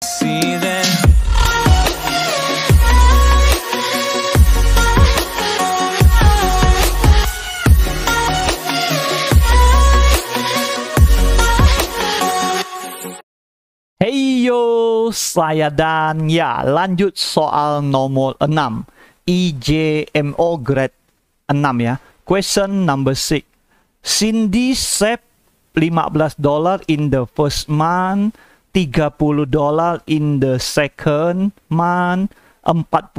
See that saya Dan. Ya, lanjut soal nomor 6. IJMO e grade 6 ya. Question number 6. Cindy save 15 dollar in the first month 30 dolar in the second month, 45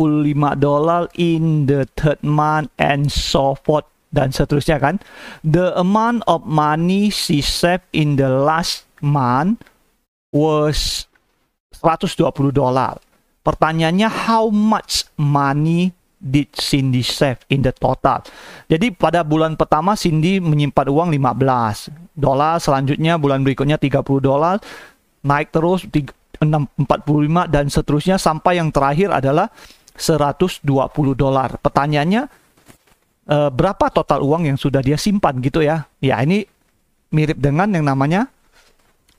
dolar in the third month and so forth dan seterusnya kan. The amount of money she saved in the last month was 120 dolar. Pertanyaannya how much money did Cindy save in the total. Jadi pada bulan pertama Cindy menyimpan uang 15 dolar, selanjutnya bulan berikutnya 30 dolar, naik terus 45 dan seterusnya sampai yang terakhir adalah 120 dolar. Pertanyaannya eh, berapa total uang yang sudah dia simpan gitu ya. Ya ini mirip dengan yang namanya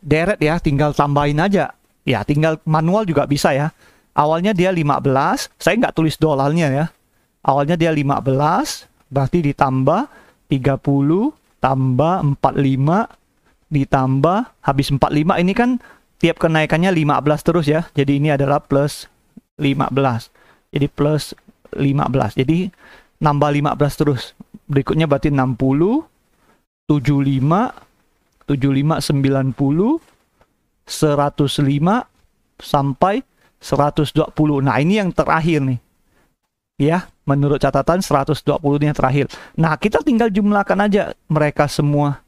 deret ya, tinggal tambahin aja. Ya tinggal manual juga bisa ya. Awalnya dia 15, saya nggak tulis dolarnya ya. Awalnya dia 15, berarti ditambah 30, tambah 45, ditambah habis 45 ini kan tiap kenaikannya 15 terus ya. Jadi ini adalah plus 15. Jadi plus 15. Jadi nambah 15 terus. Berikutnya berarti 60 75 75 90 105 sampai 120. Nah, ini yang terakhir nih. Ya, menurut catatan 120 ini yang terakhir. Nah, kita tinggal jumlahkan aja mereka semua.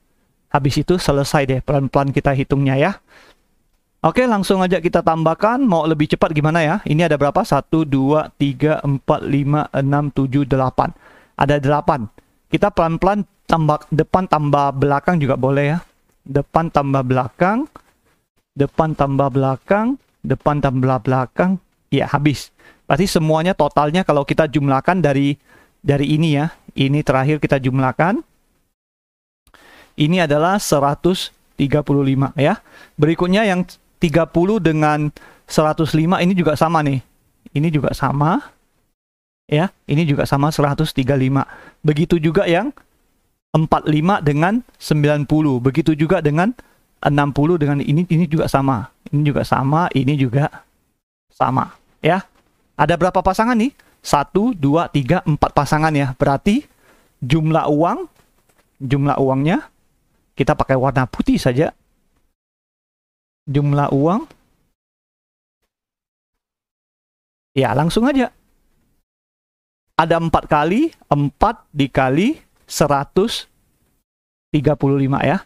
Habis itu selesai deh pelan-pelan kita hitungnya ya. Oke, langsung aja kita tambahkan. Mau lebih cepat gimana ya? Ini ada berapa? 1, 2, 3, 4, 5, 6, 7, 8. Ada 8. Kita pelan-pelan tambah depan tambah belakang juga boleh ya. Depan tambah belakang. Depan tambah belakang. Depan tambah belakang. Ya, habis. Pasti semuanya totalnya kalau kita jumlahkan dari dari ini ya. Ini terakhir kita jumlahkan. Ini adalah 135 ya. Berikutnya yang 30 dengan 105 ini juga sama nih. Ini juga sama. Ya, ini juga sama 135. Begitu juga yang 45 dengan 90. Begitu juga dengan 60 dengan ini ini juga sama. Ini juga sama, ini juga sama, ya. Ada berapa pasangan nih? 1 2 3 4 pasangan ya. Berarti jumlah uang jumlah uangnya kita pakai warna putih saja. Jumlah uang. Ya, langsung aja. Ada empat kali, empat dikali 135 ya.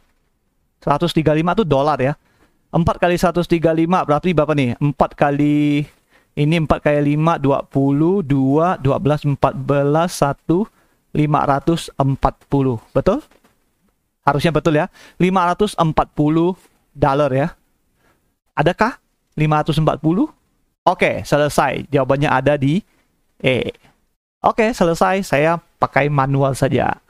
135 itu dolar ya. Empat kali 135 berarti berapa nih? Empat kali ini 4 kali empat belas satu lima ratus empat puluh Betul? Harusnya betul ya. 540 dollar ya. Adakah 540? Oke, selesai. Jawabannya ada di E. Oke, selesai. Saya pakai manual saja.